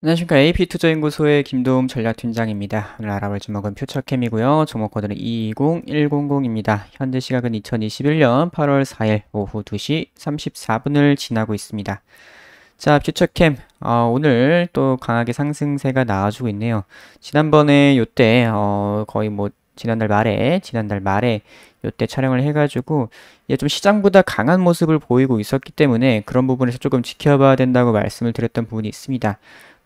안녕하십니까 AP투자연구소의 김도움 전략팀장입니다. 오늘 알아볼 주목은 퓨처캠이고요. 종목 코드는 220100입니다. 현재 시각은 2021년 8월 4일 오후 2시 34분을 지나고 있습니다. 자 퓨처캠 어, 오늘 또 강하게 상승세가 나와주고 있네요. 지난번에 요때 어, 거의 뭐 지난달 말에 지난달 말에 요때 촬영을 해가지고 이제 좀 시장보다 강한 모습을 보이고 있었기 때문에 그런 부분에서 조금 지켜봐야 된다고 말씀을 드렸던 부분이 있습니다.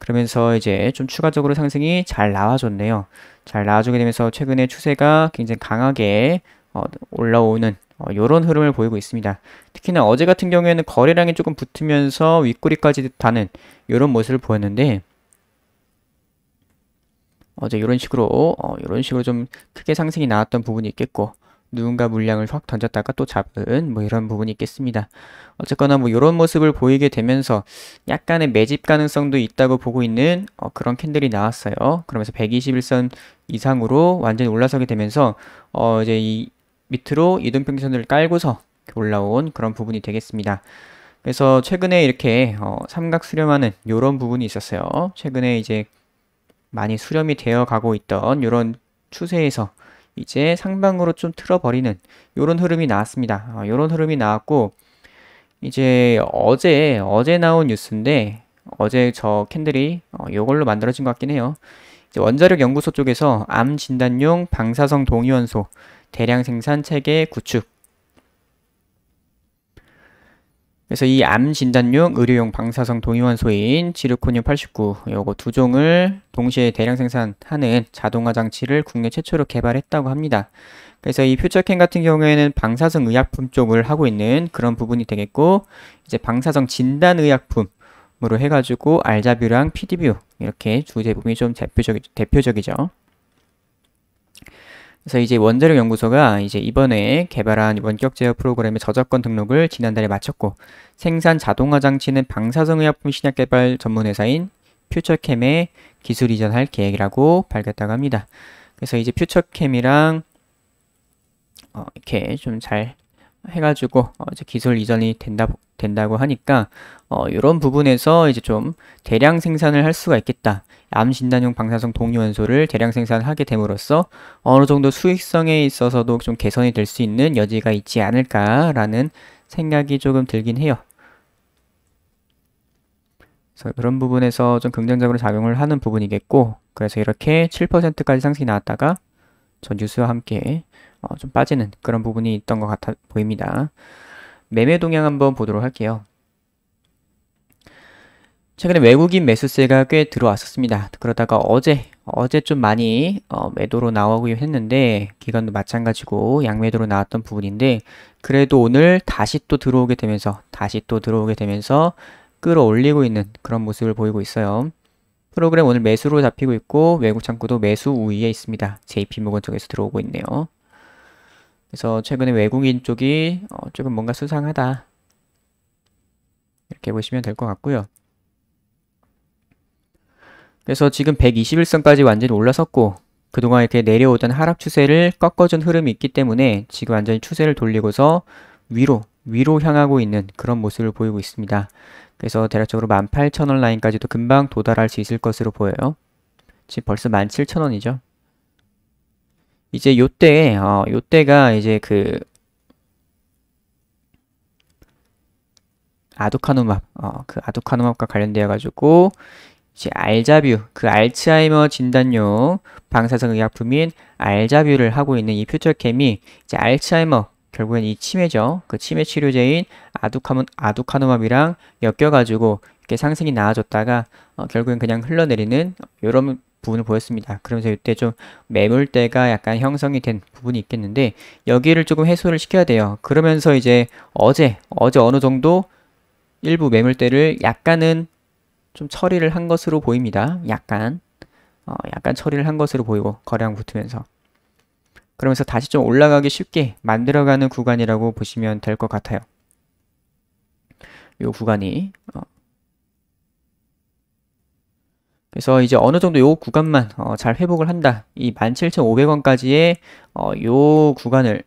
그러면서 이제 좀 추가적으로 상승이 잘 나와줬네요. 잘 나와주게 되면서 최근에 추세가 굉장히 강하게 어, 올라오는 이런 어, 흐름을 보이고 있습니다. 특히나 어제 같은 경우에는 거래량이 조금 붙으면서 윗꼬리까지 다는 이런 모습을 보였는데 어제 이런 식으로 어, 이런 식으로 좀 크게 상승이 나왔던 부분이 있겠고 누군가 물량을 확 던졌다가 또 잡은 뭐 이런 부분이 있겠습니다. 어쨌거나 뭐 이런 모습을 보이게 되면서 약간의 매집 가능성도 있다고 보고 있는 어 그런 캔들이 나왔어요. 그러면서 121선 이상으로 완전히 올라서게 되면서 어 이제 이 밑으로 이동평균선을 깔고서 올라온 그런 부분이 되겠습니다. 그래서 최근에 이렇게 어 삼각 수렴하는 이런 부분이 있었어요. 최근에 이제 많이 수렴이 되어 가고 있던 이런 추세에서 이제 상방으로 좀 틀어버리는 이런 흐름이 나왔습니다. 이런 어, 흐름이 나왔고 이제 어제 어제 나온 뉴스인데 어제 저 캔들이 이걸로 어, 만들어진 것 같긴 해요. 원자력 연구소 쪽에서 암 진단용 방사성 동위원소 대량 생산 체계 구축 그래서 이 암 진단용 의료용 방사성 동위원소인 지르코늄 89 요거 두 종을 동시에 대량 생산하는 자동화 장치를 국내 최초로 개발했다고 합니다. 그래서 이 퓨처캔 같은 경우에는 방사성 의약품 쪽을 하고 있는 그런 부분이 되겠고 이제 방사성 진단 의약품 으로 해가지고 알자뷰랑 피디뷰 이렇게 두 제품이 좀 대표적, 대표적이죠. 그래서 이제 원자력 연구소가 이제 이번에 개발한 원격 제어 프로그램의 저작권 등록을 지난달에 마쳤고 생산 자동화 장치는 방사성 의약품 신약 개발 전문 회사인 퓨처캠에 기술 이전할 계획이라고 밝혔다고 합니다. 그래서 이제 퓨처캠이랑 어, 이렇게 좀잘 해가지고 어 이제 기술 이전이 된다 된다고 하니까 어 이런 부분에서 이제 좀 대량 생산을 할 수가 있겠다. 암 진단용 방사성 동위원소를 대량 생산하게 됨으로써 어느 정도 수익성에 있어서도 좀 개선이 될 수 있는 여지가 있지 않을까라는 생각이 조금 들긴 해요. 그래서 그런 부분에서 좀 긍정적으로 작용을 하는 부분이겠고 그래서 이렇게 7%까지 상승이 나왔다가 저 뉴스와 함께 어, 좀 빠지는 그런 부분이 있던 것 같아 보입니다. 매매 동향 한번 보도록 할게요. 최근에 외국인 매수세가 꽤 들어왔었습니다. 그러다가 어제, 어제 좀 많이 어, 매도로 나오고 했는데 기간도 마찬가지고 양매도로 나왔던 부분인데 그래도 오늘 다시 또 들어오게 되면서 다시 또 들어오게 되면서 끌어올리고 있는 그런 모습을 보이고 있어요. 프로그램 오늘 매수로 잡히고 있고 외국 창구도 매수 우위에 있습니다. JP모건 쪽에서 들어오고 있네요. 그래서 최근에 외국인 쪽이 어, 조금 뭔가 수상하다. 이렇게 보시면 될 것 같고요. 그래서 지금 121선까지 완전히 올라섰고 그동안 이렇게 내려오던 하락 추세를 꺾어준 흐름이 있기 때문에 지금 완전히 추세를 돌리고서 위로 위로 향하고 있는 그런 모습을 보이고 있습니다. 그래서 대략적으로 18,000원 라인까지도 금방 도달할 수 있을 것으로 보여요. 지금 벌써 17,000원이죠. 이제 요때, 어, 요때가 이제 그아두카노맙 어, 그 아두카누맙과 관련되어가지고 이제 알자뷰, 그 알츠하이머 진단용 방사성 의약품인 알자뷰를 하고 있는 이 퓨처캠이 이제 알츠하이머 결국엔 이 치매죠. 그 치매 치료제인 아두카문, 아두카누맙이랑 엮여가지고 이렇게 상승이 나아졌다가 어, 결국엔 그냥 흘러내리는 이런 부분을 보였습니다. 그러면서 이때 좀 매물대가 약간 형성이 된 부분이 있겠는데 여기를 조금 해소를 시켜야 돼요. 그러면서 이제 어제 어제 어느 정도 일부 매물대를 약간은 좀 처리를 한 것으로 보입니다. 약간 어, 약간 처리를 한 것으로 보이고 거래량 붙으면서 그러면서 다시 좀 올라가기 쉽게 만들어가는 구간이라고 보시면 될 것 같아요. 이 구간이 어. 그래서 이제 어느 정도 요 구간만 어, 잘 회복을 한다. 이 17,500원까지의 어, 요 구간을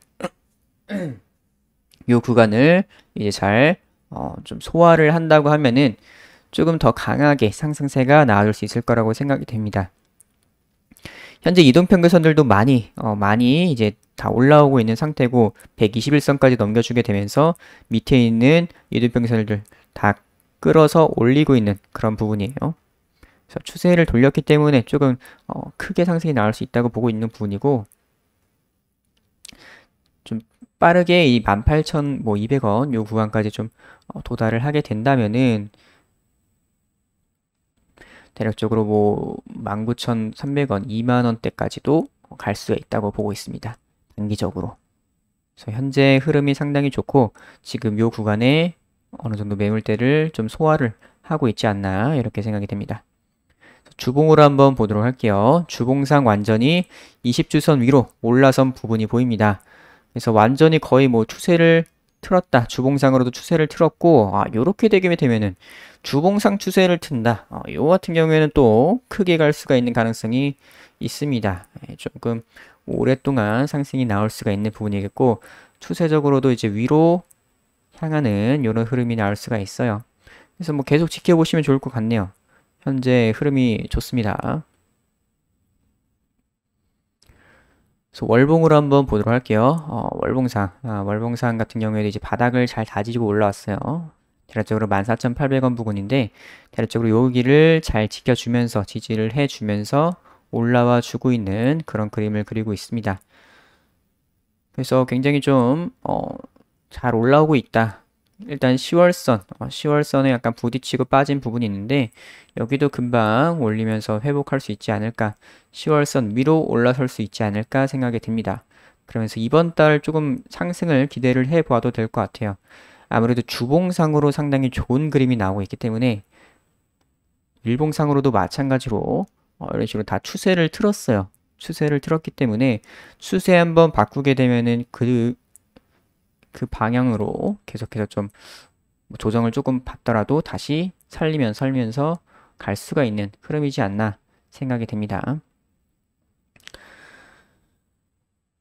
요 구간을 이제 잘좀 어, 소화를 한다고 하면은 조금 더 강하게 상승세가 나아질수 있을 거라고 생각이 됩니다. 현재 이동평균선들도 많이 어, 많이 이제 다 올라오고 있는 상태고 121선까지 넘겨주게 되면서 밑에 있는 이동평균선들 다 끌어서 올리고 있는 그런 부분이에요. 그래서 추세를 돌렸기 때문에 조금 어, 크게 상승이 나올 수 있다고 보고 있는 부분이고 좀 빠르게 이 18,200원 뭐 요 구간까지 좀 어, 도달을 하게 된다면은 대략적으로 뭐 19,300원, 2만원대까지도 갈 수가 있다고 보고 있습니다. 단기적으로. 그래서 현재 흐름이 상당히 좋고 지금 이 구간에 어느 정도 매물대를 좀 소화를 하고 있지 않나 이렇게 생각이 됩니다. 주봉으로 한번 보도록 할게요. 주봉상 완전히 20주선 위로 올라선 부분이 보입니다. 그래서 완전히 거의 뭐 추세를 틀었다. 주봉상으로도 추세를 틀었고 아, 요렇게 되게 되면은 주봉상 추세를 튼다. 어, 요 같은 경우에는 또 크게 갈 수가 있는 가능성이 있습니다. 예, 조금 오랫동안 상승이 나올 수가 있는 부분이겠고 추세적으로도 이제 위로 향하는 이런 흐름이 나올 수가 있어요. 그래서 뭐 계속 지켜보시면 좋을 것 같네요. 현재 흐름이 좋습니다. 그래서 월봉을 한번 보도록 할게요. 어, 월봉상, 아, 월봉상 같은 경우에도 이제 바닥을 잘 다지고 올라왔어요. 대략적으로 14,800원 부근인데 대략적으로 여기를 잘 지켜주면서 지지를 해주면서 올라와 주고 있는 그런 그림을 그리고 있습니다. 그래서 굉장히 좀잘 어, 올라오고 있다. 일단 10월선, 10월선에 어, 약간 부딪히고 빠진 부분이 있는데 여기도 금방 올리면서 회복할 수 있지 않을까 10월선 위로 올라설 수 있지 않을까 생각이 듭니다. 그러면서 이번 달 조금 상승을 기대를 해봐도될 것 같아요. 아무래도 주봉상으로 상당히 좋은 그림이 나오고 있기 때문에 일봉상으로도 마찬가지로 어, 이런 식으로 다 추세를 틀었어요. 추세를 틀었기 때문에 추세 한번 바꾸게 되면은 그그 방향으로 계속해서 좀 조정을 조금 받더라도 다시 살리면 살면서 갈 수가 있는 흐름이지 않나 생각이 됩니다.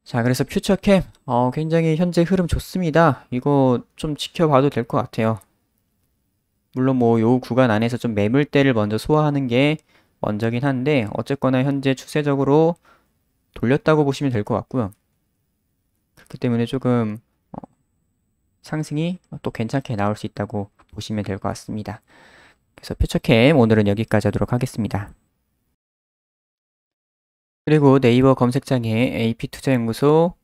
자, 그래서 퓨처캠 어, 굉장히 현재 흐름 좋습니다. 이거 좀 지켜봐도 될 것 같아요. 물론 뭐 요 구간 안에서 좀 매물대를 먼저 소화하는 게 먼저긴 한데 어쨌거나 현재 추세적으로 돌렸다고 보시면 될 것 같고요. 그렇기 때문에 조금 상승이 또 괜찮게 나올 수 있다고 보시면 될 것 같습니다. 그래서 퓨처캠 오늘은 여기까지 하도록 하겠습니다. 그리고 네이버 검색창에 AP투자연구소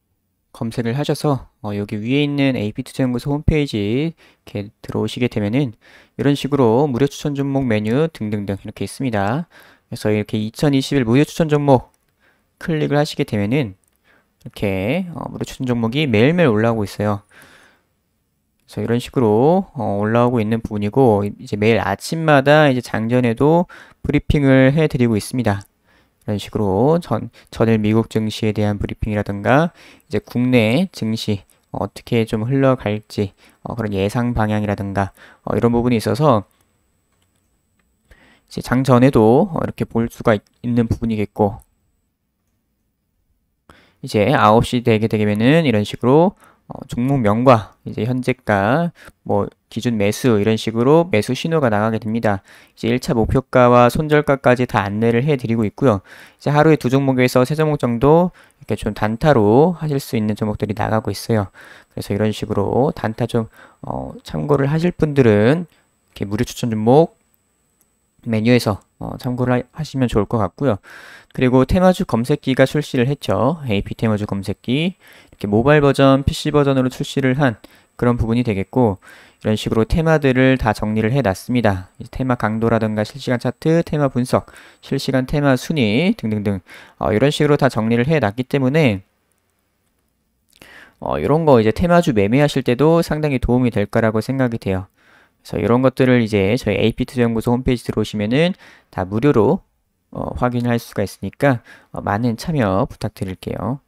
검색을 하셔서 어, 여기 위에 있는 AP투자연구소 홈페이지 이렇게 들어오시게 되면은 이런 식으로 무료 추천 종목 메뉴 등등등 이렇게 있습니다. 그래서 이렇게 2021 무료 추천 종목 클릭을 하시게 되면은 이렇게 어, 무료 추천 종목이 매일매일 올라오고 있어요. 그래서 이런 식으로 어, 올라오고 있는 부분이고 이제 매일 아침마다 이제 장전에도 브리핑을 해드리고 있습니다. 이런 식으로 전, 전일 미국 증시에 대한 브리핑이라든가 이제 국내 증시 어떻게 좀 흘러갈지 어, 그런 예상 방향이라든가 어, 이런 부분이 있어서 이제 장 전에도 이렇게 볼 수가 있, 있는 부분이겠고 이제 9시 되게 되면은 이런 식으로 어, 종목명과 이제 현재가 뭐 기준 매수 이런 식으로 매수 신호가 나가게 됩니다. 이제 1차 목표가와 손절가까지 다 안내를 해드리고 있고요. 이제 하루에 두 종목에서 세 종목 정도 이렇게 좀 단타로 하실 수 있는 종목들이 나가고 있어요. 그래서 이런 식으로 단타 좀 어, 참고를 하실 분들은 이렇게 무료 추천 종목 메뉴에서 어, 참고를 하시면 좋을 것 같고요. 그리고 테마주 검색기가 출시를 했죠. AP 테마주 검색기 이렇게 모바일 버전, PC 버전으로 출시를 한 그런 부분이 되겠고 이런 식으로 테마들을 다 정리를 해놨습니다. 테마 강도라든가 실시간 차트, 테마 분석, 실시간 테마 순위 등등등 어, 이런 식으로 다 정리를 해놨기 때문에 어, 이런 거 이제 테마주 매매하실 때도 상당히 도움이 될 거라고 생각이 돼요. 그래서 이런 것들을 이제 저희 AP 투자연구소 홈페이지 들어오시면은 다 무료로 어, 확인할 수가 있으니까 어, 많은 참여 부탁드릴게요.